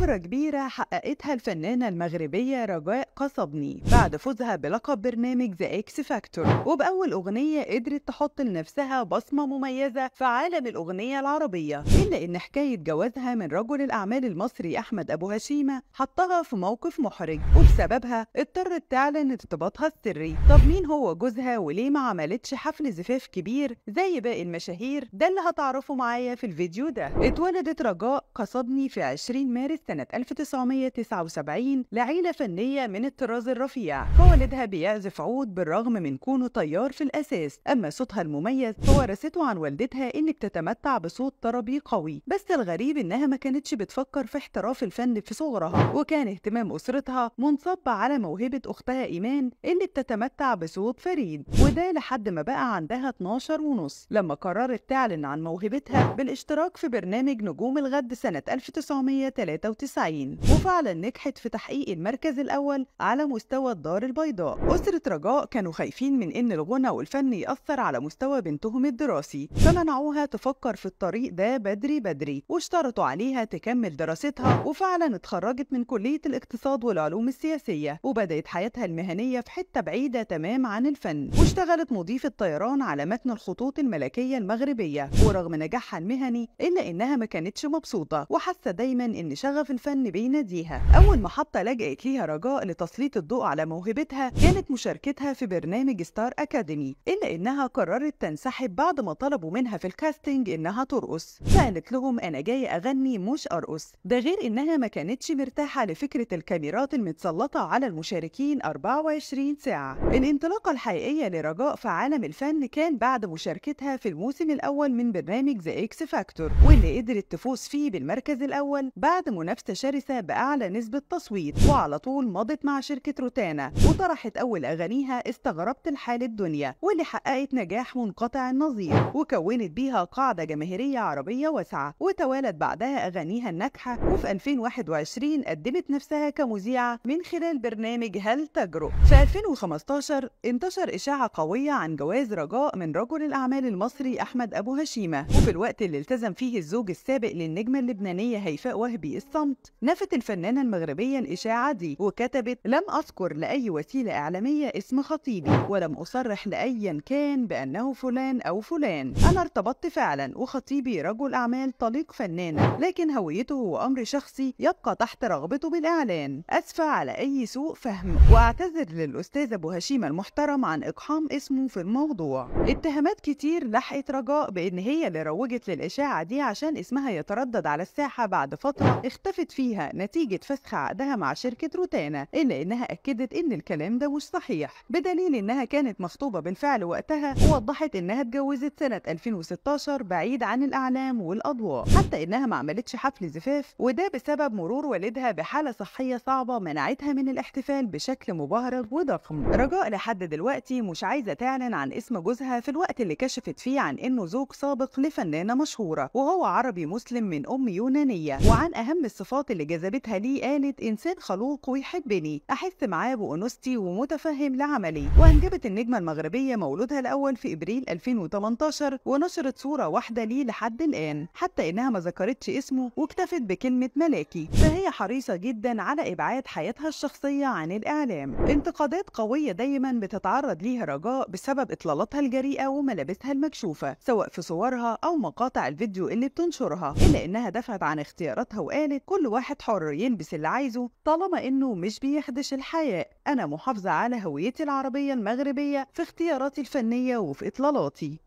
شهرة كبيرة حققتها الفنانة المغربية رجاء قصبني بعد فوزها بلقب برنامج ذا اكس فاكتور وبأول أغنية قدرت تحط لنفسها بصمة مميزة في عالم الأغنية العربية إلا إن حكاية جوازها من رجل الأعمال المصري أحمد أبو هشيمة حطها في موقف محرج وبسببها اضطرت تعلن ارتباطها السري طب مين هو جوزها وليه ما عملتش حفل زفاف كبير زي باقي المشاهير ده اللي هتعرفه معايا في الفيديو ده اتولدت رجاء قصبني في 20 مارس سنة 1979 لعيلة فنية من الطراز الرفيع فوالدها بيعزف عود بالرغم من كونه طيار في الأساس أما صوتها المميز فورثته عن والدتها إنك تتمتع بصوت طربي قوي بس الغريب إنها ما كانتش بتفكر في احتراف الفن في صغرها وكان اهتمام أسرتها منصب على موهبة أختها إيمان إنك تتمتع بصوت فريد وده لحد ما بقى عندها 12 ونص لما قررت تعلن عن موهبتها بالاشتراك في برنامج نجوم الغد سنة 1993 1997 وفعلا نجحت في تحقيق المركز الأول على مستوى الدار البيضاء أسرة رجاء كانوا خايفين من إن الغنى والفن يأثر على مستوى بنتهم الدراسي فمنعوها تفكر في الطريق ده بدري بدري واشترطوا عليها تكمل دراستها وفعلا اتخرجت من كلية الاقتصاد والعلوم السياسية وبدأت حياتها المهنية في حتة بعيدة تمام عن الفن واشتغلت مضيفة طيران على متن الخطوط الملكية المغربية ورغم نجاحها المهني إلا إنها ما كانتش مبسوطة وحاسة دايما إن شغف الفن بيناديها أول محطة لجأت ليها رجاء لتسليط الضوء على موهبتها كانت مشاركتها في برنامج ستار أكاديمي إلا إنها قررت تنسحب بعد ما طلبوا منها في الكاستنج إنها ترقص فقالت لهم أنا جاي أغني مش أرقص ده غير إنها ما كانتش مرتاحة لفكرة الكاميرات المتسلطة على المشاركين 24 ساعة الانطلاقة الحقيقية لرجاء في عالم الفن كان بعد مشاركتها في الموسم الأول من برنامج ذا إكس فاكتور واللي قدرت تفوز فيه بالمركز الأول بعد منافسة شرسة بأعلى نسبة تصويت وعلى طول مضت مع شركة روتانا وطرحت أول أغانيها استغربت الحال الدنيا واللي حققت نجاح منقطع النظير وكونت بيها قاعدة جماهيرية عربية واسعة وتوالت بعدها أغانيها الناجحة وفي 2021 قدمت نفسها كمذيعة من خلال برنامج هل تجرؤ في 2015 انتشر إشاعة قوية عن جواز رجاء من رجل الأعمال المصري أحمد أبو هشيمة وفي الوقت اللي التزم فيه الزوج السابق للنجمة اللبنانية هيفاء وهبي الصمت صمت نفت الفنانة المغربية الإشاعة دي وكتبت لم أذكر لأي وسيلة إعلامية اسم خطيبي ولم أصرح لأيا كان بأنه فلان أو فلان أنا ارتبطت فعلا وخطيبي رجل أعمال طليق فنانة لكن هويته وأمر شخصي يبقى تحت رغبته بالإعلان أسفى على أي سوء فهم وأعتذر للأستاذ أبو هشيمة المحترم عن إقحام اسمه في الموضوع اتهامات كتير لحقت رجاء بأن هي اللي روجت للإشاعة دي عشان اسمها يتردد على الساحة بعد فترة اختفت اعترفت فيها نتيجة فسخ عقدها مع شركة روتانا إلا إنها أكدت إن الكلام ده مش صحيح بدليل إنها كانت مخطوبة بالفعل وقتها ووضحت إنها اتجوزت سنة 2016 بعيد عن الأعلام والأضواء حتى إنها ما عملتش حفل زفاف وده بسبب مرور والدها بحالة صحية صعبة منعتها من الاحتفال بشكل مبهرج وضخم رجاء لحد دلوقتي مش عايزة تعلن عن اسم جوزها في الوقت اللي كشفت فيه عن إنه زوج سابق لفنانة مشهورة وهو عربي مسلم من أم يونانية وعن أهم الصفات الصفات اللي جذبتها لي قالت إنسان خلوق ويحبني أحس معاه بأنوثتي ومتفهم لعملي وأنجبت النجمة المغربية مولودها الأول في إبريل 2018 ونشرت صورة واحدة ليه لحد الآن حتى إنها ما ذكرتش اسمه واكتفت بكلمة ملاكي فهي حريصة جدا على إبعاد حياتها الشخصية عن الإعلام انتقادات قوية دايما بتتعرض ليها رجاء بسبب إطلالاتها الجريئة وملابسها المكشوفة سواء في صورها أو مقاطع الفيديو اللي بتنشرها إلا إنها دفعت عن اختياراتها وقالت كل واحد حر يلبس اللي عايزه طالما إنه مش بيخدش الحياة أنا محافظة على هويتي العربية المغربية في اختياراتي الفنية وفي إطلالاتي